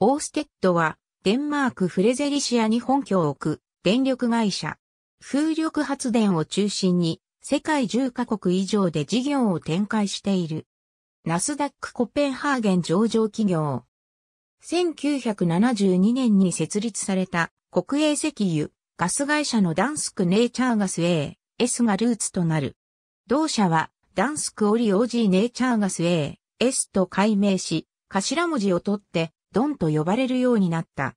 オーステッドは、デンマークフレゼリシアに本拠を置く電力会社。風力発電を中心に世界10カ国以上で事業を展開している。ナスダックコペンハーゲン上場企業。1972年に設立された国営石油、ガス会社のダンスクネイチャーガス A、S がルーツとなる。同社はダンスクオリオージーネイチャーガス A、S と改名し、頭文字を取ってドンと呼ばれるようになった。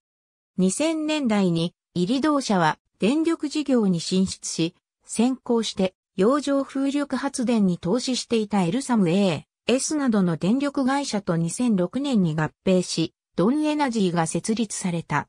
2000年代に、イリ同社は電力事業に進出し、先行して洋上風力発電に投資していたエルサム A、S などの電力会社と2006年に合併し、ドンエナジーが設立された。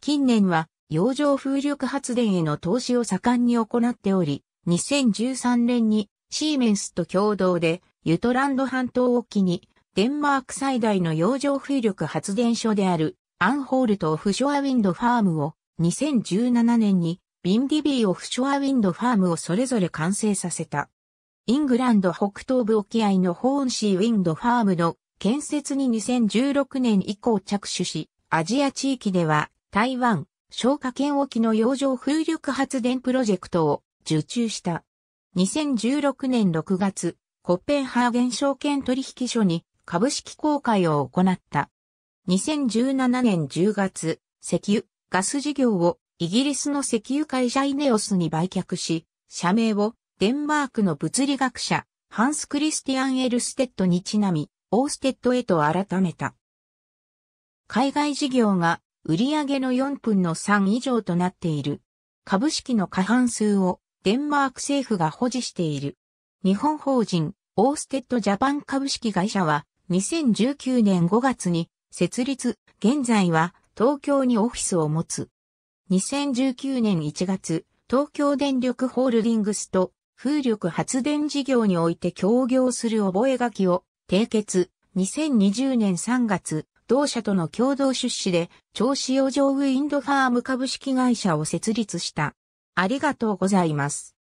近年は洋上風力発電への投資を盛んに行っており、2013年にシーメンスと共同でユトランド半島沖にデンマーク最大の洋上風力発電所であるアンホールトオフショアウィンドファームを2017年にビンディビーオフショアウィンドファームをそれぞれ完成させた。イングランド北東部沖合のホーンシーウィンドファームの建設に2016年以降着手し、アジア地域では台湾、消火圏沖の洋上風力発電プロジェクトを受注した。2016年6月、コペンハーゲン証券取引所に株式公開を行った。2017年10月、石油、ガス事業をイギリスの石油会社イネオスに売却し、社名をデンマークの物理学者、ハンス・クリスティアン・エルステッドにちなみ、オーステッドへと改めた。海外事業が売上の4分の3以上となっている。株式の過半数をデンマーク政府が保持している。日本法人オーステッドジャパン株式会社は2019年5月に設立、現在は東京にオフィスを持つ。2019年1月、東京電力ホールディングスと風力発電事業において協業する覚書を締結。2020年3月、同社との共同出資で、調子洋上ウィンドファーム株式会社を設立した。ありがとうございます。